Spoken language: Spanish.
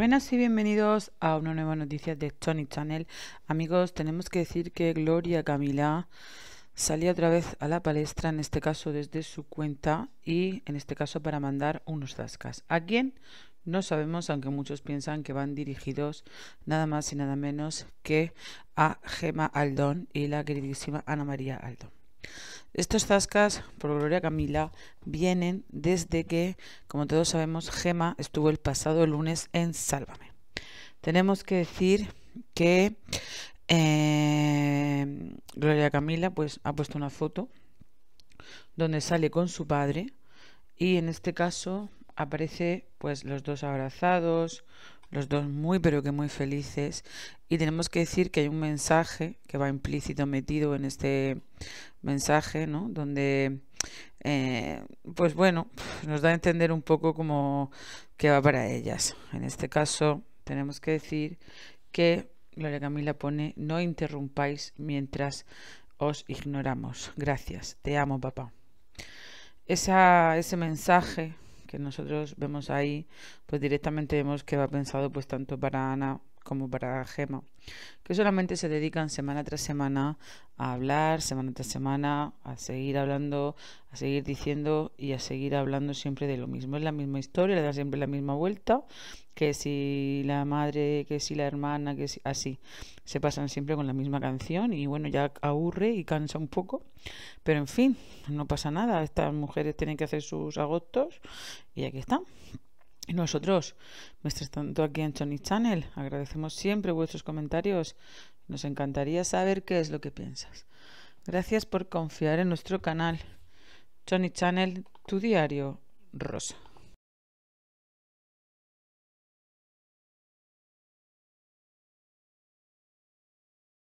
Buenas y bienvenidos a una nueva noticia de Tony Channel. Amigos, tenemos que decir que Gloria Camila salía otra vez a la palestra, en este caso desde su cuenta y en este caso para mandar unos zascas. ¿A quién? No sabemos, aunque muchos piensan que van dirigidos nada más y nada menos que a Gema Aldón y la queridísima Ana María Aldón. Estos zascas, por Gloria Camila, vienen desde que, como todos sabemos, Gema estuvo el pasado lunes en Sálvame. Tenemos que decir que eh, Gloria Camila pues, ha puesto una foto donde sale con su padre y en este caso aparece pues los dos abrazados, los dos muy pero que muy felices y tenemos que decir que hay un mensaje que va implícito metido en este mensaje, ¿no? Donde, eh, pues bueno, nos da a entender un poco como qué va para ellas. En este caso tenemos que decir que Gloria Camila pone no interrumpáis mientras os ignoramos. Gracias, te amo papá. Esa, ese mensaje que nosotros vemos ahí, pues directamente vemos que va pensado pues tanto para Ana como para Gema, que solamente se dedican semana tras semana a hablar, semana tras semana, a seguir hablando, a seguir diciendo y a seguir hablando siempre de lo mismo. Es la misma historia, le da siempre la misma vuelta, que si la madre, que si la hermana, que si así. Se pasan siempre con la misma canción y bueno, ya aburre y cansa un poco. Pero en fin, no pasa nada. Estas mujeres tienen que hacer sus agostos y aquí están nosotros, mientras tanto aquí en Tony Channel, agradecemos siempre vuestros comentarios. Nos encantaría saber qué es lo que piensas. Gracias por confiar en nuestro canal. Tony Channel, tu diario rosa.